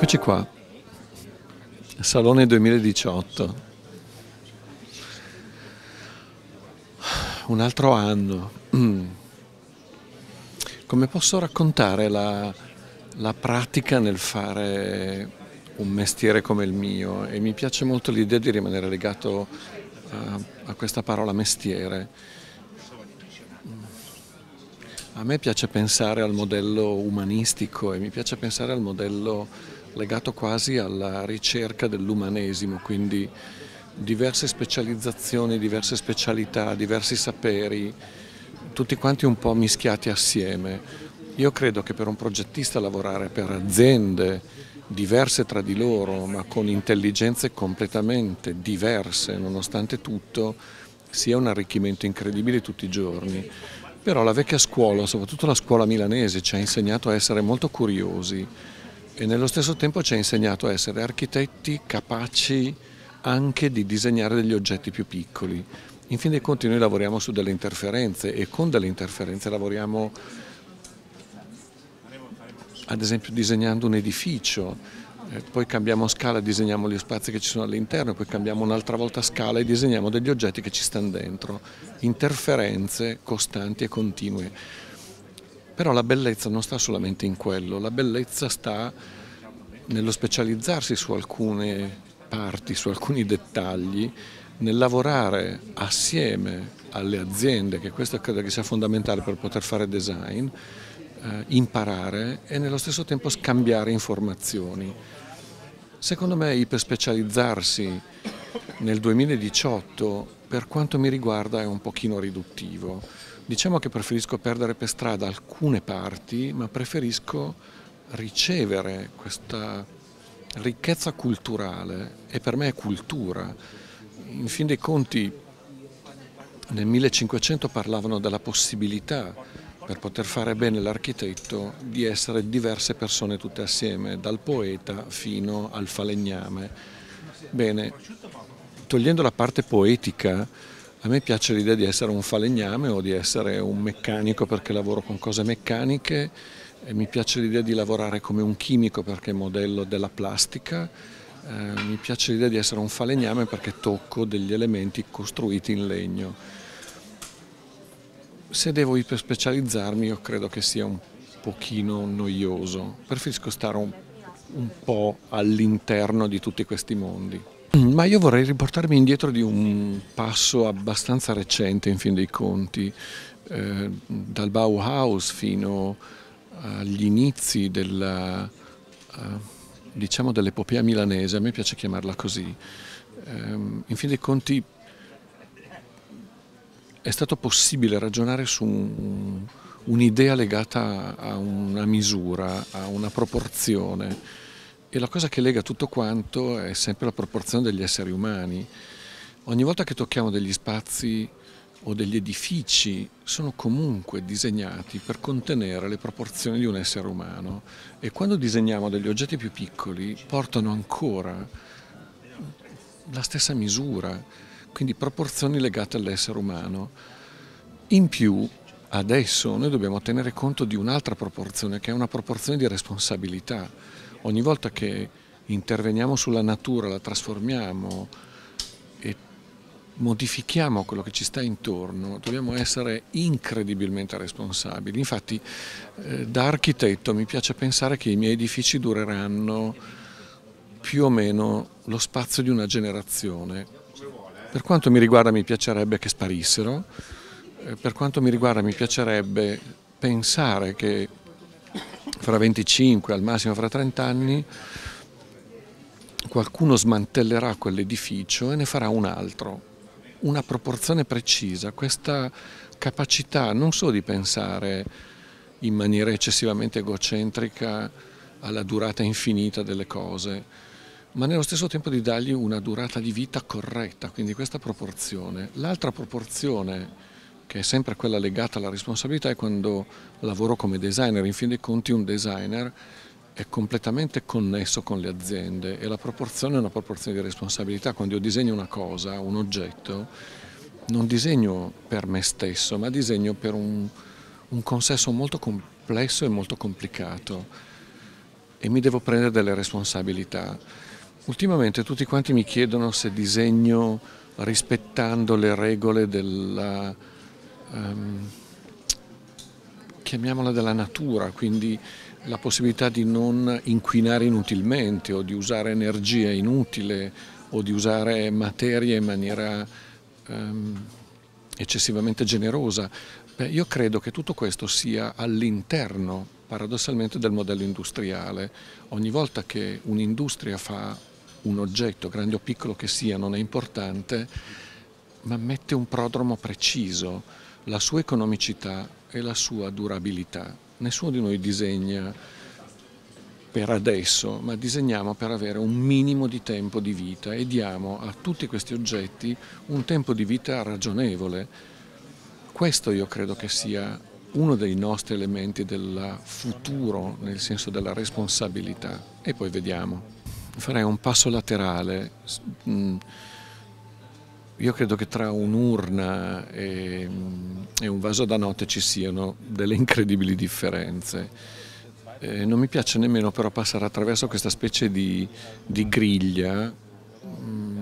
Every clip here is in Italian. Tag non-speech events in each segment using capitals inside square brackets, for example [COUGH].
Eccoci qua, Salone 2018, un altro anno. [CLEARS THROAT] Come posso raccontare la, la pratica nel fare un mestiere come il mio e mi piace molto l'idea di rimanere legato a, a questa parola mestiere. A me piace pensare al modello umanistico e mi piace pensare al modello legato quasi alla ricerca dell'umanesimo, quindi diverse specializzazioni, diverse specialità, diversi saperi, tutti quanti un po' mischiati assieme. Io credo che per un progettista lavorare per aziende diverse tra di loro, ma con intelligenze completamente diverse, nonostante tutto, sia un arricchimento incredibile tutti i giorni. Però la vecchia scuola, soprattutto la scuola milanese, ci ha insegnato a essere molto curiosi, e nello stesso tempo ci ha insegnato a essere architetti capaci anche di disegnare degli oggetti più piccoli. In fin dei conti noi lavoriamo su delle interferenze e con delle interferenze lavoriamo ad esempio disegnando un edificio, eh, poi cambiamo scala e disegniamo gli spazi che ci sono all'interno, poi cambiamo un'altra volta scala e disegniamo degli oggetti che ci stanno dentro, interferenze costanti e continue. Però la bellezza non sta solamente in quello, la bellezza sta nello specializzarsi su alcune parti, su alcuni dettagli, nel lavorare assieme alle aziende, che questo credo che sia fondamentale per poter fare design, eh, imparare e nello stesso tempo scambiare informazioni. Secondo me iperspecializzarsi nel 2018 per quanto mi riguarda è un pochino riduttivo. Diciamo che preferisco perdere per strada alcune parti, ma preferisco ricevere questa ricchezza culturale e per me è cultura. In fin dei conti nel 1500 parlavano della possibilità per poter fare bene l'architetto di essere diverse persone tutte assieme, dal poeta fino al falegname. Bene, togliendo la parte poetica a me piace l'idea di essere un falegname o di essere un meccanico perché lavoro con cose meccaniche e mi piace l'idea di lavorare come un chimico perché modello della plastica. Eh, mi piace l'idea di essere un falegname perché tocco degli elementi costruiti in legno. Se devo iperspecializzarmi io credo che sia un pochino noioso, preferisco stare un, un po' all'interno di tutti questi mondi. Mm, ma io vorrei riportarmi indietro di un passo abbastanza recente in fin dei conti, eh, dal Bauhaus fino agli inizi della, eh, diciamo dell'epopea milanese, a me piace chiamarla così. Eh, in fin dei conti è stato possibile ragionare su un'idea legata a una misura, a una proporzione e la cosa che lega tutto quanto è sempre la proporzione degli esseri umani. Ogni volta che tocchiamo degli spazi o degli edifici sono comunque disegnati per contenere le proporzioni di un essere umano e quando disegniamo degli oggetti più piccoli portano ancora la stessa misura, quindi proporzioni legate all'essere umano. In più, adesso noi dobbiamo tenere conto di un'altra proporzione che è una proporzione di responsabilità ogni volta che interveniamo sulla natura, la trasformiamo e modifichiamo quello che ci sta intorno, dobbiamo essere incredibilmente responsabili. Infatti eh, da architetto mi piace pensare che i miei edifici dureranno più o meno lo spazio di una generazione. Per quanto mi riguarda mi piacerebbe che sparissero, eh, per quanto mi riguarda mi piacerebbe pensare che fra 25 al massimo fra 30 anni qualcuno smantellerà quell'edificio e ne farà un altro, una proporzione precisa, questa capacità non solo di pensare in maniera eccessivamente egocentrica alla durata infinita delle cose, ma nello stesso tempo di dargli una durata di vita corretta, quindi questa proporzione. L'altra proporzione che è sempre quella legata alla responsabilità, è quando lavoro come designer. In fin dei conti un designer è completamente connesso con le aziende e la proporzione è una proporzione di responsabilità. Quando io disegno una cosa, un oggetto, non disegno per me stesso, ma disegno per un, un consesso molto complesso e molto complicato e mi devo prendere delle responsabilità. Ultimamente tutti quanti mi chiedono se disegno rispettando le regole della ehm, chiamiamola della natura, quindi la possibilità di non inquinare inutilmente o di usare energia inutile o di usare materie in maniera ehm, eccessivamente generosa. Beh, io credo che tutto questo sia all'interno, paradossalmente, del modello industriale. Ogni volta che un'industria fa un oggetto, grande o piccolo che sia, non è importante, ma mette un prodromo preciso la sua economicità e la sua durabilità. Nessuno di noi disegna per adesso, ma disegniamo per avere un minimo di tempo di vita e diamo a tutti questi oggetti un tempo di vita ragionevole. Questo io credo che sia uno dei nostri elementi del futuro, nel senso della responsabilità. E poi vediamo. Farei un passo laterale. Io credo che tra un'urna e, e, un vaso da notte ci siano delle incredibili differenze. Eh, non mi piace nemmeno però passare attraverso questa specie di, di griglia, mh, mm,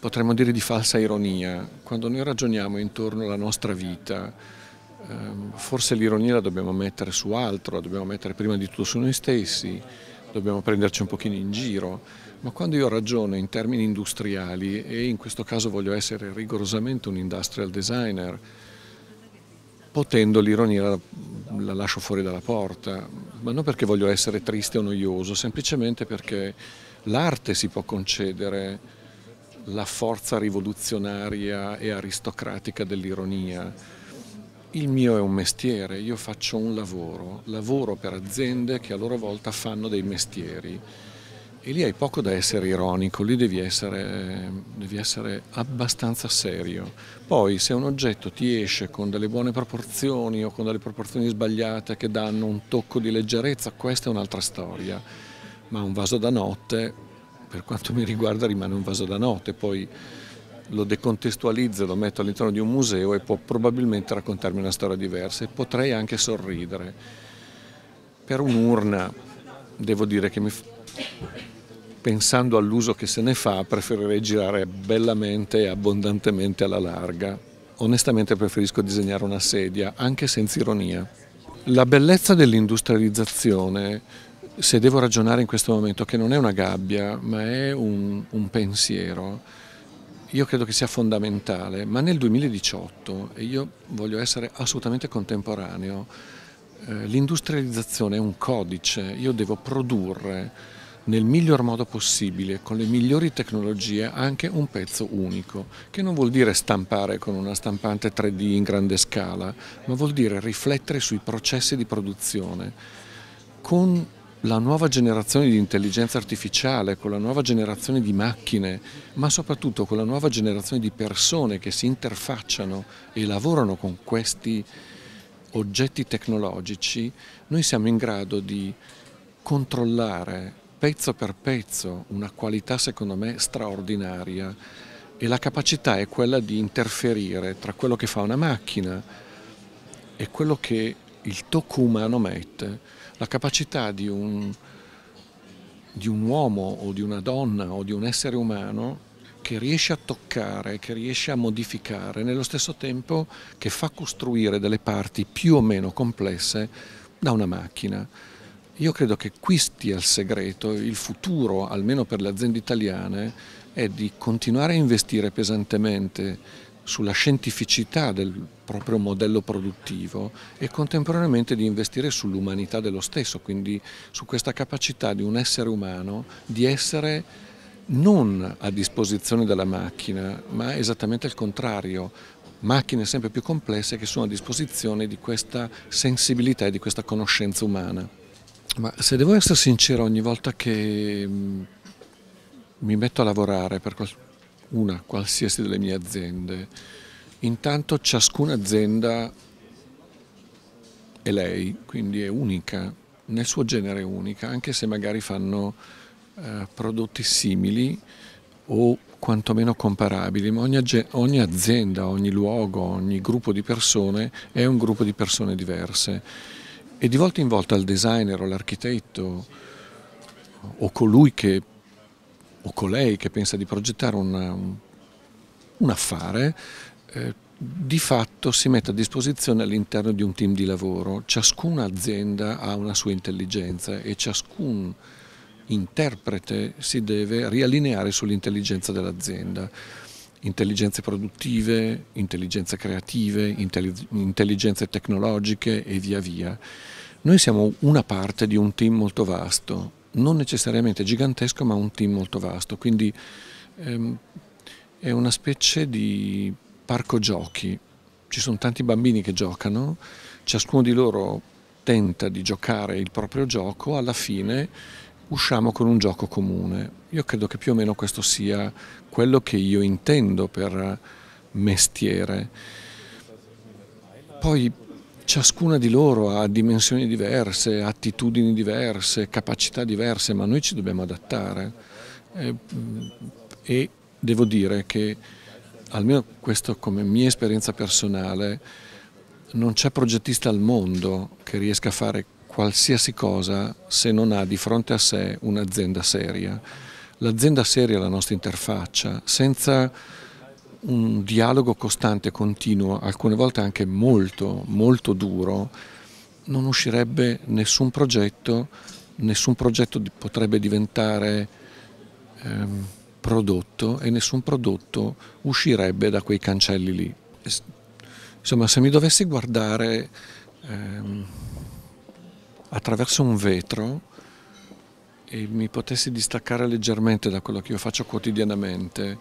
potremmo dire di falsa ironia. Quando noi ragioniamo intorno alla nostra vita, eh, forse l'ironia la dobbiamo mettere su altro, la dobbiamo mettere prima di tutto su noi stessi, dobbiamo prenderci un pochino in giro ma quando io ragiono in termini industriali, e in questo caso voglio essere rigorosamente un industrial designer, potendo l'ironia la, la lascio fuori dalla porta, ma non perché voglio essere triste o noioso, semplicemente perché l'arte si può concedere la forza rivoluzionaria e aristocratica dell'ironia. Il mio è un mestiere, io faccio un lavoro, lavoro per aziende che a loro volta fanno dei mestieri. E lì hai poco da essere ironico, lì devi essere, devi essere, abbastanza serio. Poi se un oggetto ti esce con delle buone proporzioni o con delle proporzioni sbagliate che danno un tocco di leggerezza, questa è un'altra storia. Ma un vaso da notte, per quanto mi riguarda, rimane un vaso da notte. Poi lo decontestualizzo, lo metto all'interno di un museo e può probabilmente raccontarmi una storia diversa e potrei anche sorridere. Per un'urna devo dire che mi pensando all'uso che se ne fa, preferirei girare bellamente e abbondantemente alla larga. Onestamente preferisco disegnare una sedia, anche senza ironia. La bellezza dell'industrializzazione, se devo ragionare in questo momento, che non è una gabbia, ma è un, un pensiero, io credo che sia fondamentale, ma nel 2018, e io voglio essere assolutamente contemporaneo, eh, l'industrializzazione è un codice, io devo produrre nel miglior modo possibile, con le migliori tecnologie, anche un pezzo unico, che non vuol dire stampare con una stampante 3D in grande scala, ma vuol dire riflettere sui processi di produzione. Con la nuova generazione di intelligenza artificiale, con la nuova generazione di macchine, ma soprattutto con la nuova generazione di persone che si interfacciano e lavorano con questi oggetti tecnologici, noi siamo in grado di controllare pezzo per pezzo una qualità secondo me straordinaria e la capacità è quella di interferire tra quello che fa una macchina e quello che il tocco umano mette, la capacità di un, di un uomo o di una donna o di un essere umano che riesce a toccare, che riesce a modificare, nello stesso tempo che fa costruire delle parti più o meno complesse da una macchina. Io credo che qui stia il segreto, il futuro, almeno per le aziende italiane, è di continuare a investire pesantemente sulla scientificità del proprio modello produttivo e contemporaneamente di investire sull'umanità dello stesso, quindi su questa capacità di un essere umano di essere non a disposizione della macchina, ma esattamente il contrario, macchine sempre più complesse che sono a disposizione di questa sensibilità e di questa conoscenza umana. Ma se devo essere sincero, ogni volta che mm, mi metto a lavorare per una qualsiasi delle mie aziende, intanto ciascuna azienda è lei, quindi è unica, nel suo genere è unica, anche se magari fanno eh, prodotti simili o quantomeno comparabili, ma ogni, ogni, azienda, ogni luogo, ogni gruppo di persone è un gruppo di persone diverse e di volta in volta il designer o l'architetto o colui che o colei che pensa di progettare una, un, affare eh, di fatto si mette a disposizione all'interno di un team di lavoro. Ciascuna azienda ha una sua intelligenza e ciascun interprete si deve riallineare sull'intelligenza dell'azienda intelligenze produttive, intelligenze creative, intelligenze tecnologiche e via via. Noi siamo una parte di un team molto vasto, non necessariamente gigantesco ma un team molto vasto, quindi ehm, è una specie di parco giochi. Ci sono tanti bambini che giocano, ciascuno di loro tenta di giocare il proprio gioco, alla fine usciamo con un gioco comune. Io credo che più o meno questo sia quello che io intendo per mestiere. Poi ciascuna di loro ha dimensioni diverse, attitudini diverse, capacità diverse, ma noi ci dobbiamo adattare. E, eh, mm, e devo dire che, almeno questo come mia esperienza personale, non c'è progettista al mondo che riesca a fare qualsiasi cosa se non ha di fronte a sé un'azienda seria. L'azienda seria è la nostra interfaccia, senza un dialogo costante, continuo, alcune volte anche molto, molto duro, non uscirebbe nessun progetto, nessun progetto potrebbe diventare ehm, prodotto e nessun prodotto uscirebbe da quei cancelli lì. Insomma, se mi dovessi guardare ehm, attraverso un vetro e mi potessi distaccare leggermente da quello che io faccio quotidianamente.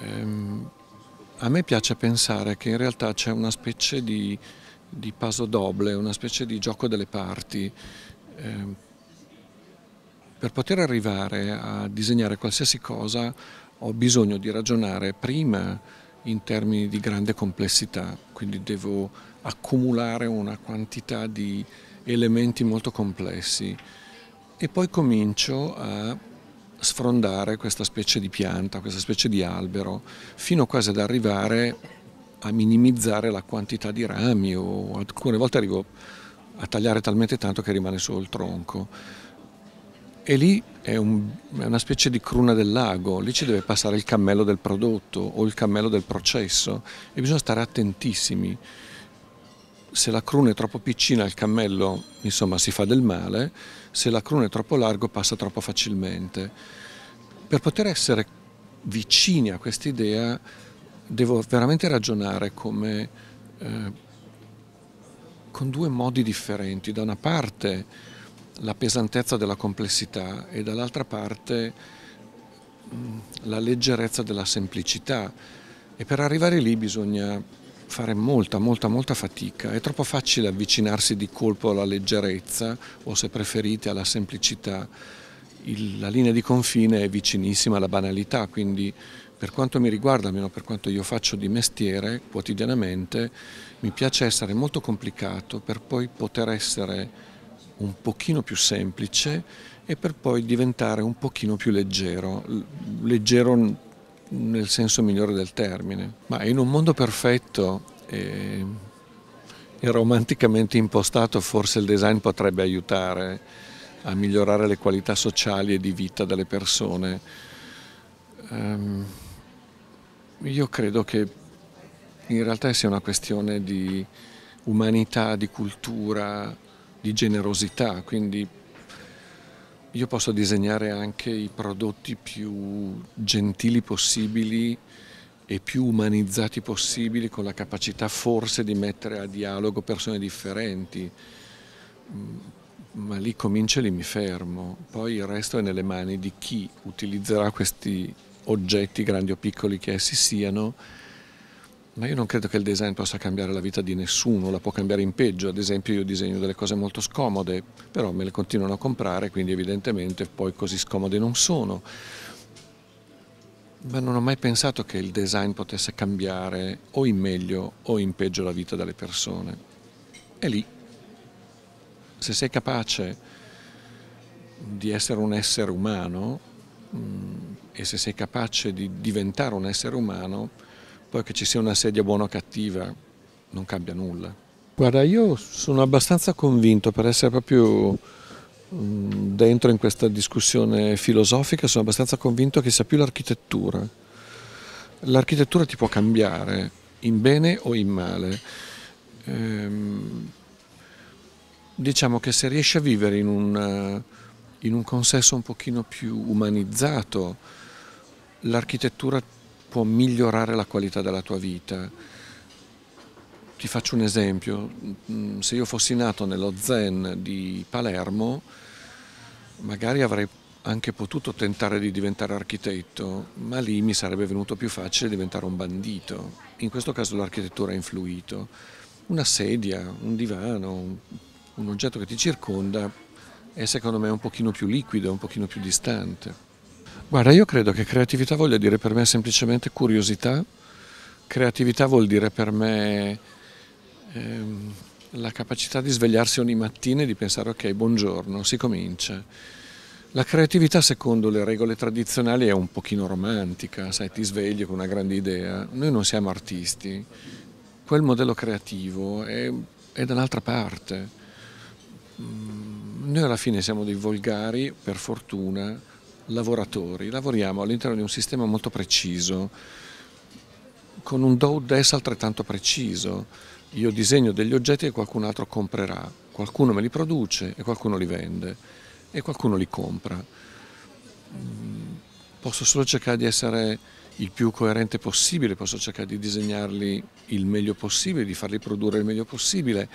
Ehm, a me piace pensare che in realtà c'è una specie di, di paso doble, una specie di gioco delle parti. Ehm, per poter arrivare a disegnare qualsiasi cosa ho bisogno di ragionare prima in termini di grande complessità, quindi devo accumulare una quantità di elementi molto complessi e poi comincio a sfrondare questa specie di pianta, questa specie di albero, fino quasi ad arrivare a minimizzare la quantità di rami o alcune volte arrivo a tagliare talmente tanto che rimane solo il tronco. E lì è, un, è una specie di cruna del lago, lì ci deve passare il cammello del prodotto o il cammello del processo e bisogna stare attentissimi se la cruna è troppo piccina il cammello insomma, si fa del male, se la cruna è troppo larga passa troppo facilmente. Per poter essere vicini a quest'idea devo veramente ragionare come, eh, con due modi differenti, da una parte la pesantezza della complessità e dall'altra parte mh, mm, la leggerezza della semplicità e per arrivare lì bisogna fare molta, molta, molta fatica. È troppo facile avvicinarsi di colpo alla leggerezza o se preferite alla semplicità. Il, la linea di confine è vicinissima alla banalità, quindi per quanto mi riguarda, almeno per quanto io faccio di mestiere quotidianamente, mi piace essere molto complicato per poi poter essere un pochino più semplice e per poi diventare un pochino più leggero, leggero nel senso migliore del termine. Ma in un mondo perfetto e, e romanticamente impostato forse il design potrebbe aiutare a migliorare le qualità sociali e di vita delle persone. Um, io credo che in realtà sia una questione di umanità, di cultura, di generosità, quindi io posso disegnare anche i prodotti più gentili possibili e più umanizzati possibili con la capacità forse di mettere a dialogo persone differenti, mm, ma lì comincio e lì mi fermo, poi il resto è nelle mani di chi utilizzerà questi oggetti, grandi o piccoli che essi siano, ma io non credo che il design possa cambiare la vita di nessuno, la può cambiare in peggio, ad esempio io disegno delle cose molto scomode, però me le continuano a comprare, quindi evidentemente poi così scomode non sono. Ma non ho mai pensato che il design potesse cambiare o in meglio o in peggio la vita delle persone. È lì. Se sei capace di essere un essere umano mm, e se sei capace di diventare un essere umano, poi che ci sia una sedia buona o cattiva non cambia nulla. Guarda, io sono abbastanza convinto per essere proprio mm, dentro in questa discussione filosofica, sono abbastanza convinto che sia più l'architettura. L'architettura ti può cambiare in bene o in male. Ehm, diciamo che se riesci a vivere in un, in un consesso un pochino più umanizzato, l'architettura ti può migliorare la qualità della tua vita. Ti faccio un esempio, mm, se io fossi nato nello Zen di Palermo, magari avrei anche potuto tentare di diventare architetto, ma lì mi sarebbe venuto più facile diventare un bandito. In questo caso l'architettura ha influito. Una sedia, un divano, un oggetto che ti circonda è secondo me un pochino più liquido, un pochino più distante. Guarda, io credo che creatività voglia dire per me semplicemente curiosità, creatività vuol dire per me ehm, la capacità di svegliarsi ogni mattina e di pensare ok, buongiorno, si comincia. La creatività secondo le regole tradizionali è un pochino romantica, sai, ti svegli con una grande idea. Noi non siamo artisti, quel modello creativo è, è dall'altra parte. Mm, noi alla fine siamo dei volgari, per fortuna, lavoratori, lavoriamo all'interno di un sistema molto preciso, con un do-des altrettanto preciso. Io disegno degli oggetti che qualcun altro comprerà, qualcuno me li produce e qualcuno li vende e qualcuno li compra. Mm, posso solo cercare di essere il più coerente possibile, posso cercare di disegnarli il meglio possibile, di farli produrre il meglio possibile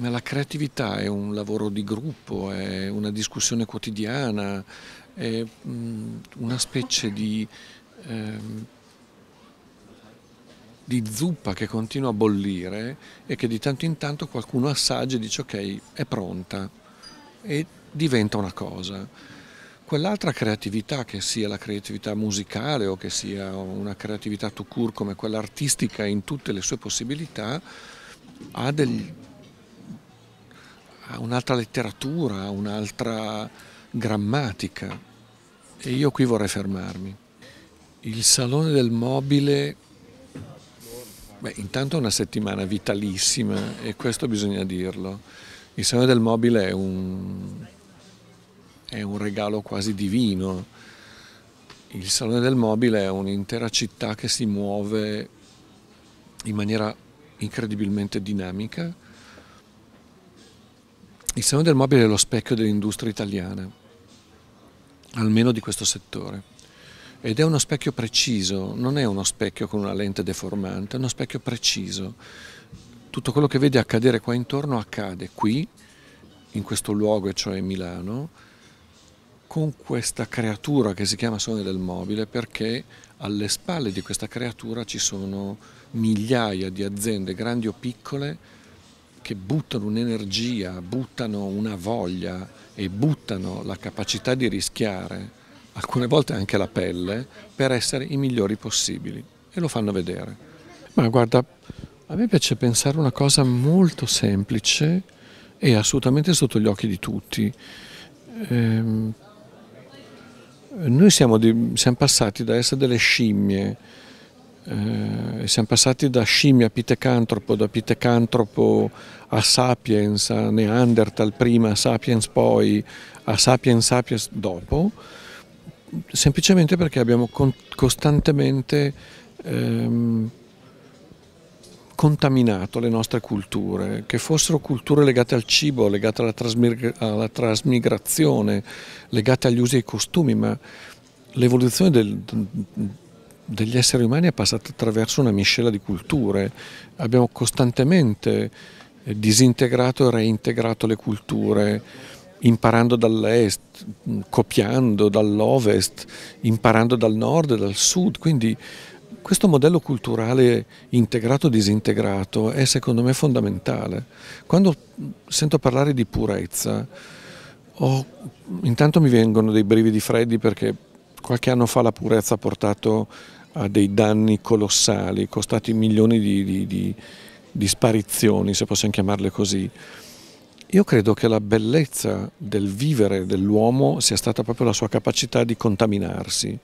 la creatività è un lavoro di gruppo, è una discussione quotidiana, è mm, una specie di, eh, di, zuppa che continua a bollire e che di tanto in tanto qualcuno assaggia e dice ok, è pronta e diventa una cosa. Quell'altra creatività, che sia la creatività musicale o che sia una creatività to court come quella artistica in tutte le sue possibilità, ha degli un'altra letteratura, un'altra grammatica e io qui vorrei fermarmi. Il Salone del Mobile, beh, intanto è una settimana vitalissima e questo bisogna dirlo. Il Salone del Mobile è un, è un regalo quasi divino. Il Salone del Mobile è un'intera città che si muove in maniera incredibilmente dinamica il Salone del Mobile è lo specchio dell'industria italiana, almeno di questo settore. Ed è uno specchio preciso, non è uno specchio con una lente deformante, è uno specchio preciso. Tutto quello che vede accadere qua intorno accade qui, in questo luogo, e cioè Milano, con questa creatura che si chiama Sogno del Mobile perché alle spalle di questa creatura ci sono migliaia di aziende, grandi o piccole, che buttano un'energia, buttano una voglia e buttano la capacità di rischiare, alcune volte anche la pelle, per essere i migliori possibili e lo fanno vedere. Ma guarda, a me piace pensare una cosa molto semplice e assolutamente sotto gli occhi di tutti. Ehm, noi siamo, di, siamo, passati da essere delle scimmie, eh, siamo passati da scimmia a pitecantropo, da pitecantropo a Sapiens, a Neanderthal prima, a Sapiens poi, a Sapiens Sapiens dopo, semplicemente perché abbiamo con costantemente ehm, contaminato le nostre culture, che fossero culture legate al cibo, legate alla, trasmig alla trasmigrazione, legate agli usi e ai costumi, ma l'evoluzione del, degli esseri umani è passata attraverso una miscela di culture. Abbiamo costantemente eh, disintegrato e reintegrato le culture, imparando dall'est, mm, copiando dall'ovest, imparando dal nord e dal sud, quindi questo modello culturale integrato-disintegrato e è secondo me fondamentale. Quando sento parlare di purezza, ho, intanto mi vengono dei brividi freddi perché qualche anno fa la purezza ha portato a dei danni colossali, costati milioni di, di, di di sparizioni, se possiamo chiamarle così, io credo che la bellezza del vivere dell'uomo sia stata proprio la sua capacità di contaminarsi.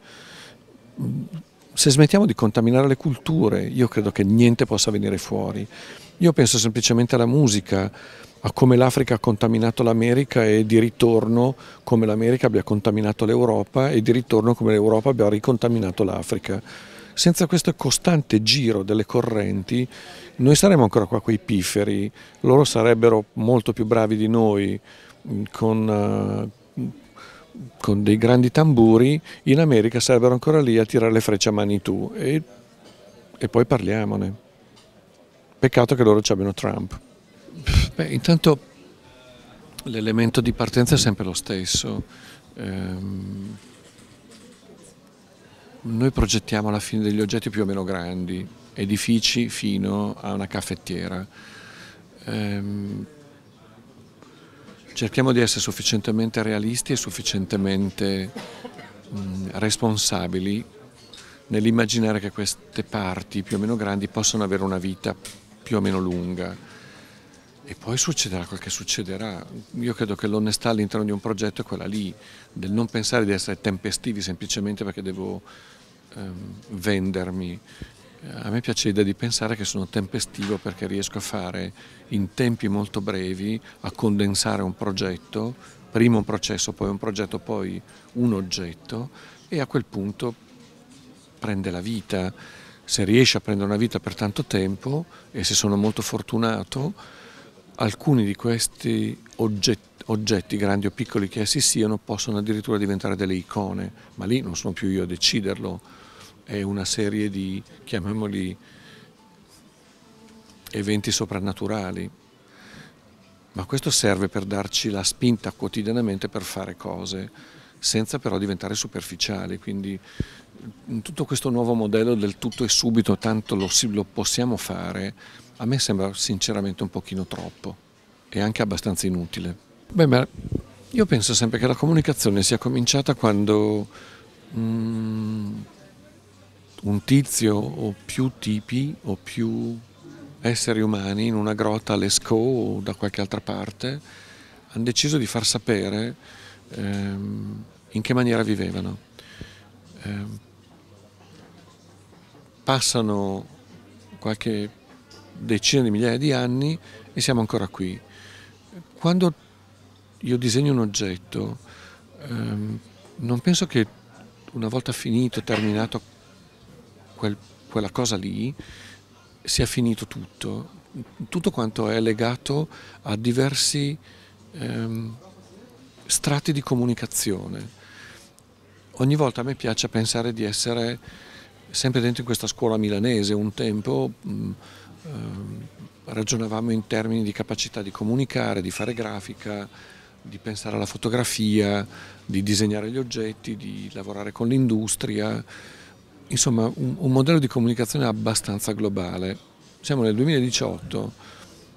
Se smettiamo di contaminare le culture, io credo che niente possa venire fuori. Io penso semplicemente alla musica, a come l'Africa ha contaminato l'America e di ritorno come l'America abbia contaminato l'Europa e di ritorno come l'Europa abbia ricontaminato l'Africa senza questo costante giro delle correnti noi saremmo ancora qua quei piferi, loro sarebbero molto più bravi di noi mm, con, eh, con dei grandi tamburi, in America sarebbero ancora lì a tirare le frecce a mani tu e, e poi parliamone. Peccato che loro ci abbiano Trump. Beh, intanto l'elemento di partenza è sempre lo stesso. Ehm noi progettiamo alla fine degli oggetti più o meno grandi, edifici fino a una caffettiera. Ehm, cerchiamo di essere sufficientemente realisti e sufficientemente mh, mm, responsabili nell'immaginare che queste parti più o meno grandi possano avere una vita più o meno lunga. E poi succederà quel che succederà. Io credo che l'onestà all'interno di un progetto è quella lì, del non pensare di essere tempestivi semplicemente perché devo ehm, vendermi. A me piace l'idea di pensare che sono tempestivo perché riesco a fare in tempi molto brevi, a condensare un progetto, prima un processo, poi un progetto, poi un oggetto e a quel punto prende la vita. Se riesce a prendere una vita per tanto tempo e se sono molto fortunato, alcuni di questi oggetti oggetti, grandi o piccoli che essi siano, possono addirittura diventare delle icone, ma lì non sono più io a deciderlo, è una serie di, chiamiamoli, eventi soprannaturali, ma questo serve per darci la spinta quotidianamente per fare cose, senza però diventare superficiali, quindi tutto questo nuovo modello del tutto e subito, tanto lo, lo possiamo fare, a me sembra sinceramente un pochino troppo e anche abbastanza inutile. Beh, ma io penso sempre che la comunicazione sia cominciata quando... Mm, un tizio o più tipi o più esseri umani in una grotta a Lescaut o da qualche altra parte hanno deciso di far sapere ehm, in che maniera vivevano. Eh, passano qualche decina di migliaia di anni e siamo ancora qui. Quando io disegno un oggetto, ehm, non penso che una volta finito, terminato quel, quella cosa lì sia finito tutto, tutto quanto è legato a diversi ehm, strati di comunicazione. Ogni volta a me piace pensare di essere sempre dentro in questa scuola milanese, un tempo mh, mm, ehm, ragionavamo in termini di capacità di comunicare, di fare grafica, di pensare alla fotografia, di disegnare gli oggetti, di lavorare con l'industria insomma un, un modello di comunicazione abbastanza globale. Siamo nel 2018,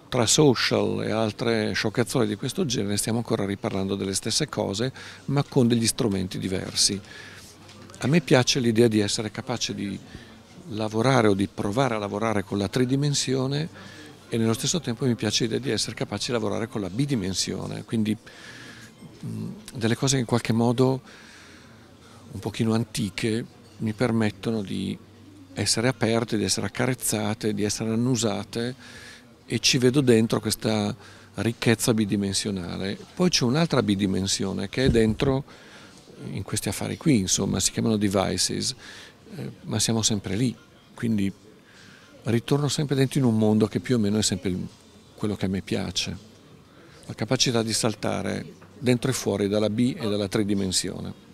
tra social e altre scioccazzole di questo genere stiamo ancora riparlando delle stesse cose ma con degli strumenti diversi. A me piace l'idea di essere capace di lavorare o di provare a lavorare con la tridimensione e nello stesso tempo mi piace l'idea di essere capace di lavorare con la bidimensione, quindi mh, mm, delle cose in qualche modo un pochino antiche mi permettono di essere aperte, di essere accarezzate, di essere annusate e ci vedo dentro questa ricchezza bidimensionale. Poi c'è un'altra bidimensione che è dentro in questi affari qui, insomma, si chiamano devices, eh, ma siamo sempre lì, quindi ritorno sempre dentro in un mondo che più o meno è sempre quello che a me piace, la capacità di saltare dentro e fuori dalla B e dalla tridimensione.